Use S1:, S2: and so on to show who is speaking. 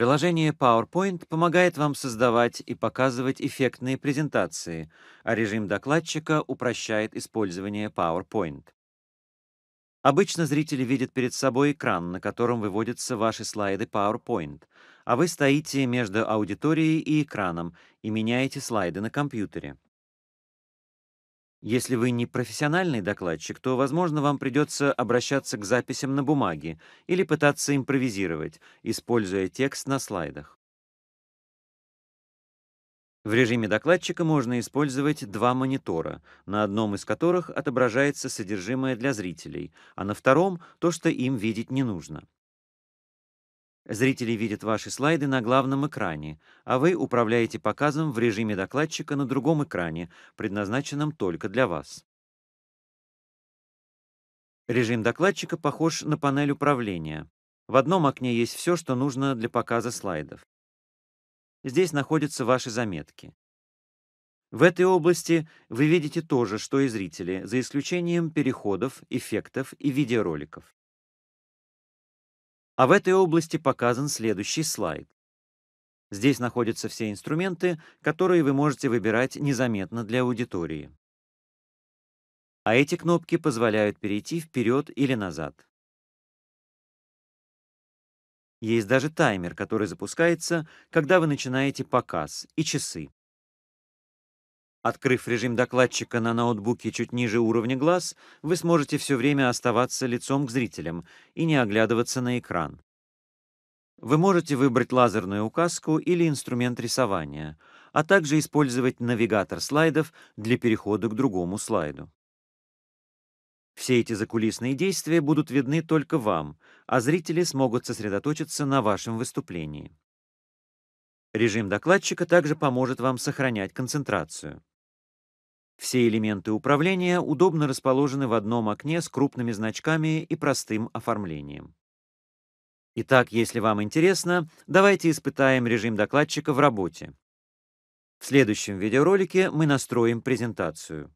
S1: Приложение PowerPoint помогает вам создавать и показывать эффектные презентации, а режим докладчика упрощает использование PowerPoint. Обычно зрители видят перед собой экран, на котором выводятся ваши слайды PowerPoint, а вы стоите между аудиторией и экраном и меняете слайды на компьютере. Если вы не профессиональный докладчик, то, возможно, вам придется обращаться к записям на бумаге или пытаться импровизировать, используя текст на слайдах. В режиме докладчика можно использовать два монитора, на одном из которых отображается содержимое для зрителей, а на втором — то, что им видеть не нужно. Зрители видят ваши слайды на главном экране, а вы управляете показом в режиме докладчика на другом экране, предназначенном только для вас. Режим докладчика похож на панель управления. В одном окне есть все, что нужно для показа слайдов. Здесь находятся ваши заметки. В этой области вы видите то же, что и зрители, за исключением переходов, эффектов и видеороликов. А в этой области показан следующий слайд. Здесь находятся все инструменты, которые вы можете выбирать незаметно для аудитории. А эти кнопки позволяют перейти вперед
S2: или назад. Есть даже таймер, который
S1: запускается, когда вы начинаете показ, и часы. Открыв режим докладчика на ноутбуке чуть ниже уровня глаз, вы сможете все время оставаться лицом к зрителям и не оглядываться на экран. Вы можете выбрать лазерную указку или инструмент рисования, а также использовать навигатор слайдов для перехода к другому слайду. Все эти закулисные действия будут видны только вам, а зрители смогут сосредоточиться на вашем выступлении. Режим докладчика также поможет вам сохранять концентрацию. Все элементы управления удобно расположены в одном окне с крупными значками и простым оформлением. Итак, если вам интересно, давайте испытаем режим докладчика в работе. В следующем видеоролике мы
S2: настроим презентацию.